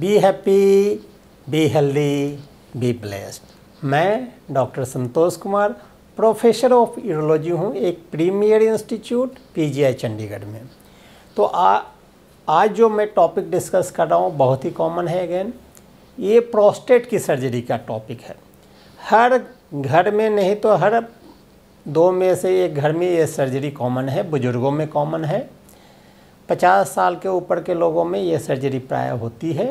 B happy be healthy be blessed मैं doctor Santosh Kumar professor of urology हूँ एक premier institute PGI Chandigarh में तो आ, आज जो मैं टॉपिक डिस्कस कर रहा हूँ बहुत ही कॉमन है अगेन ये प्रोस्टेट की सर्जरी का टॉपिक है हर घर में नहीं तो हर दो में से एक घर में ये सर्जरी कॉमन है बुज़ुर्गों में कॉमन है पचास साल के ऊपर के लोगों में ये सर्जरी प्राय होती है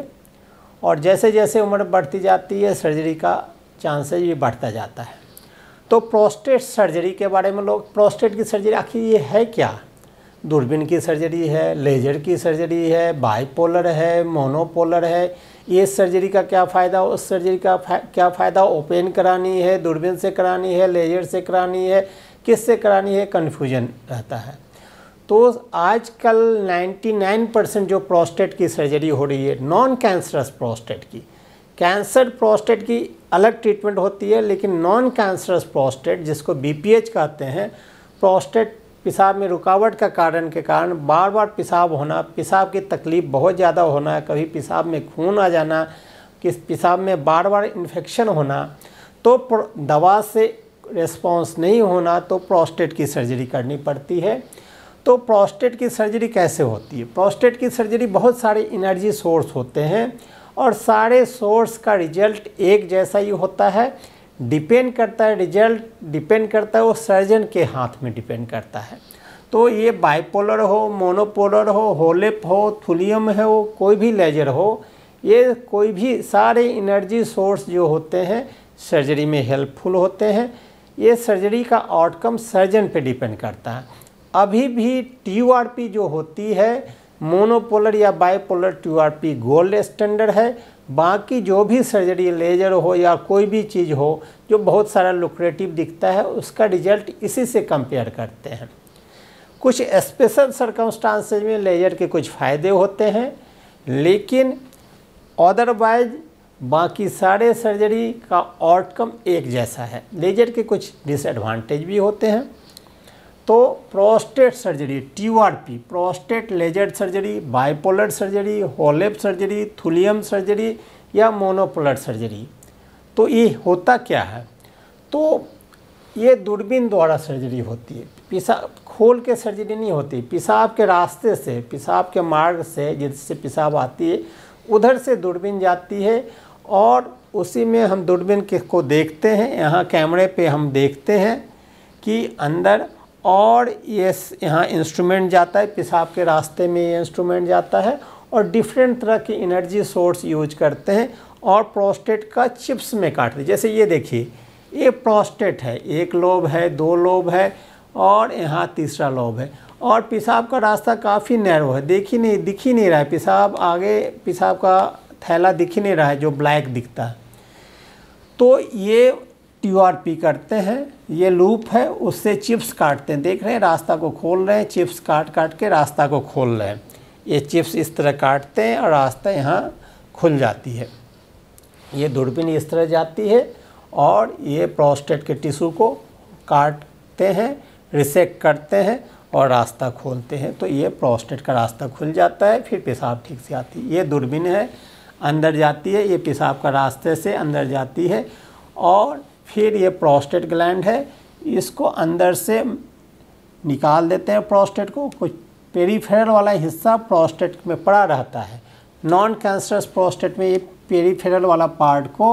और जैसे जैसे उम्र बढ़ती जाती है सर्जरी का चांसेज भी बढ़ता जाता है तो प्रोस्टेट सर्जरी के बारे में लोग प्रोस्टेट की सर्जरी आखिर ये है क्या दूरबीन की सर्जरी है लेजर की सर्जरी है बाईपोलर है मोनोपोलर है ये सर्जरी का क्या फ़ायदा उस सर्जरी का फा, क्या फ़ायदा ओपन करानी है दूरबीन से करानी है लेजर से करानी है किससे करानी है कन्फ्यूजन रहता है तो आजकल 99 परसेंट जो प्रोस्टेट की सर्जरी हो रही है नॉन कैंसरस प्रोस्टेट की कैंसर प्रोस्टेट की अलग ट्रीटमेंट होती है लेकिन नॉन कैंसरस प्रोस्टेट जिसको बी कहते हैं प्रोस्टेट पेशाब में रुकावट का कारण के कारण बार बार पेशाब होना पेशाब की तकलीफ़ बहुत ज़्यादा होना कभी पेशाब में खून आ जाना किस पेशाब में बार बार इन्फेक्शन होना तो दवा से रिस्पॉन्स नहीं होना तो प्रोस्टेट की सर्जरी करनी पड़ती है तो प्रोस्टेट की सर्जरी कैसे होती है प्रोस्टेट की सर्जरी बहुत सारे एनर्जी सोर्स होते हैं और सारे सोर्स का रिजल्ट एक जैसा ही होता है डिपेंड करता है रिजल्ट डिपेंड करता है वो सर्जन के हाथ में डिपेंड करता है तो ये बाइपोलर हो मोनोपोलर हो होलेप हो थुलियम है हो कोई भी लेजर हो ये कोई भी सारे एनर्जी सोर्स जो होते हैं सर्जरी में हेल्पफुल होते हैं ये सर्जरी का आउटकम सर्जन पे डिपेंड करता है अभी भी टी जो होती है मोनोपोलर या बाइपोलर टी गोल्ड स्टैंडर्ड है बाकी जो भी सर्जरी लेजर हो या कोई भी चीज़ हो जो बहुत सारा लुक्रेटिव दिखता है उसका रिजल्ट इसी से कंपेयर करते हैं कुछ स्पेशल सरकमस्टांसेज में लेजर के कुछ फ़ायदे होते हैं लेकिन अदरवाइज बाकी सारे सर्जरी का आउटकम एक जैसा है लेजर के कुछ डिसएडवांटेज भी होते हैं तो prostate surgery TURP prostate laser surgery bipolar surgery HoLEP surgery thulium surgery या मोनोपोलर सर्जरी तो ये होता क्या है तो ये दूरबीन द्वारा सर्जरी होती है पेशाब खोल के सर्जरी नहीं होती पेशाब के रास्ते से पेशाब के मार्ग से जिससे पेशाब आती है उधर से दूरबीन जाती है और उसी में हम दूरबीन को देखते हैं यहाँ कैमरे पे हम देखते हैं कि अंदर और ये यहाँ इंस्ट्रूमेंट जाता है पेशाब के रास्ते में ये इंस्ट्रूमेंट जाता है और डिफरेंट तरह के एनर्जी सोर्स यूज करते हैं और प्रोस्टेट का चिप्स में काटते हैं जैसे ये देखिए ये प्रोस्टेट है एक लोब है दो लोब है और यहाँ तीसरा लोब है और पेशाब का रास्ता काफ़ी नैरो है देख ही नहीं दिख ही नहीं रहा है पेशाब आगे पेशाब का थैला दिख ही नहीं रहा है जो ब्लैक दिखता है तो ये क्यू आर पी करते हैं ये लूप है उससे चिप्स काटते हैं देख रहे हैं रास्ता को खोल रहे हैं चिप्स काट काट के रास्ता को खोल रहे हैं ये चिप्स इस तरह काटते हैं और रास्ता यहाँ खुल जाती है ये दूरबीन इस तरह जाती है और ये प्रोस्टेट के टिशू को काटते हैं रिसेक्ट करते हैं और रास्ता खोलते हैं तो ये प्रोस्टेट का रास्ता खुल जाता है फिर पेशाब ठीक से आती है ये दूरबीन है अंदर जाती है ये पेशाब का रास्ते से अंदर जाती है और फिर ये प्रोस्टेट ग्लैंड है इसको अंदर से निकाल देते हैं प्रोस्टेट को कुछ पेरीफेरल वाला हिस्सा प्रोस्टेट में पड़ा रहता है नॉन कैंसरस प्रोस्टेट में ये पेरीफेरल वाला पार्ट को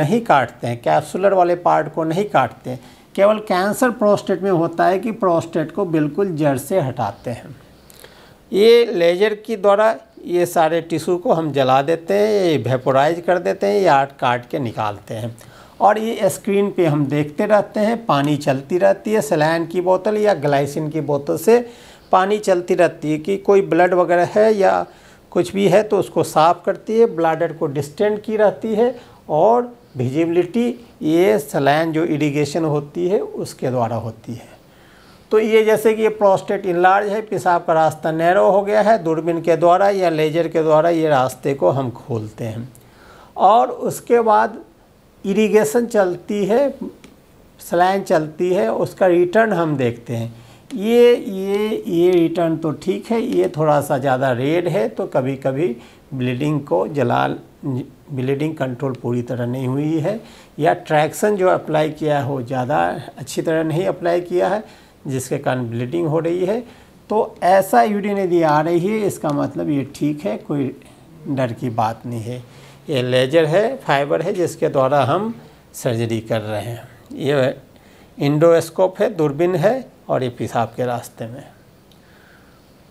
नहीं काटते हैं कैप्सुलर वाले पार्ट को नहीं काटते केवल कैंसर प्रोस्टेट में होता है कि प्रोस्टेट को बिल्कुल जड़ से हटाते हैं ये लेजर की द्वारा ये सारे टिश्यू को हम जला देते हैं ये वेपोराइज कर देते हैं या काट के निकालते हैं और ये स्क्रीन पे हम देखते रहते हैं पानी चलती रहती है सलाइन की बोतल या ग्लाइसिन की बोतल से पानी चलती रहती है कि कोई ब्लड वगैरह है या कुछ भी है तो उसको साफ़ करती है ब्लाडर को डिस्टेंट की रहती है और विजिबिलिटी ये सलाइन जो इरीगेशन होती है उसके द्वारा होती है तो ये जैसे कि ये प्रोस्टेट इनलार्ज है पेशाब का रास्ता नैरो हो गया है दूरबीन के द्वारा या लेजर के द्वारा ये रास्ते को हम खोलते हैं और उसके बाद इरिगेशन चलती है स्लैन चलती है उसका रिटर्न हम देखते हैं ये ये ये रिटर्न तो ठीक है ये थोड़ा सा ज़्यादा रेड है तो कभी कभी ब्लीडिंग को जलाल ब्लीडिंग कंट्रोल पूरी तरह नहीं हुई है या ट्रैक्शन जो अप्लाई किया है वो ज़्यादा अच्छी तरह नहीं अप्लाई किया है जिसके कारण ब्लीडिंग हो रही है तो ऐसा यूरिन यदि आ रही है इसका मतलब ये ठीक है कोई डर की बात नहीं है ये लेजर है फाइबर है जिसके द्वारा हम सर्जरी कर रहे हैं ये इंडोस्कोप है दूरबीन है और ये पेशाब के रास्ते में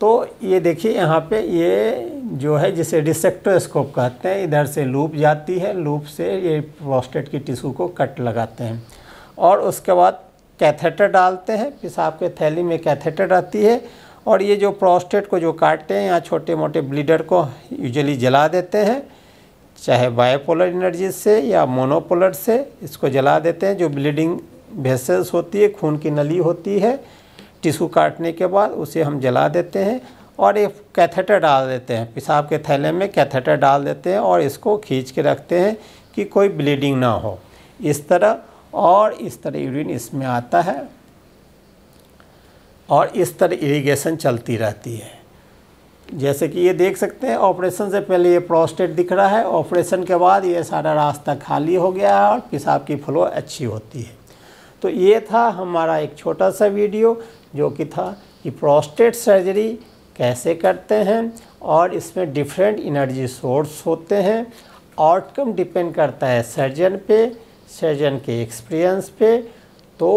तो ये देखिए यहाँ पे ये जो है जिसे डिसेक्टोस्कोप कहते हैं इधर से लूप जाती है लूप से ये प्रोस्टेट की टिश्यू को कट लगाते हैं और उसके बाद कैथेटर डालते हैं पेशाब के थैली में कैथेटर रहती है और ये जो प्रोस्टेट को जो काटते हैं यहाँ छोटे मोटे ब्लीडर को यूजली जला देते हैं चाहे बायोपोलर एनर्जी से या मोनोपोलर से इसको जला देते हैं जो ब्लीडिंग वेसल्स होती है खून की नली होती है टिशू काटने के बाद उसे हम जला देते हैं और एक कैथेटर डाल देते हैं पेशाब के थैले में कैथेटर डाल देते हैं और इसको खींच के रखते हैं कि कोई ब्लीडिंग ना हो इस तरह और इस तरह यूरिन इसमें आता है और इस तरह इरीगेशन चलती रहती है जैसे कि ये देख सकते हैं ऑपरेशन से पहले ये प्रोस्टेट दिख रहा है ऑपरेशन के बाद ये सारा रास्ता खाली हो गया है और पेशाब की फ्लो अच्छी होती है तो ये था हमारा एक छोटा सा वीडियो जो कि था कि प्रोस्टेट सर्जरी कैसे करते हैं और इसमें डिफरेंट इनर्जी सोर्स होते हैं आउटकम डिपेंड करता है सर्जन पे सर्जन के एक्सपीरियंस पे तो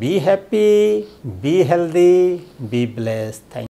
be happy be healthy be bless thank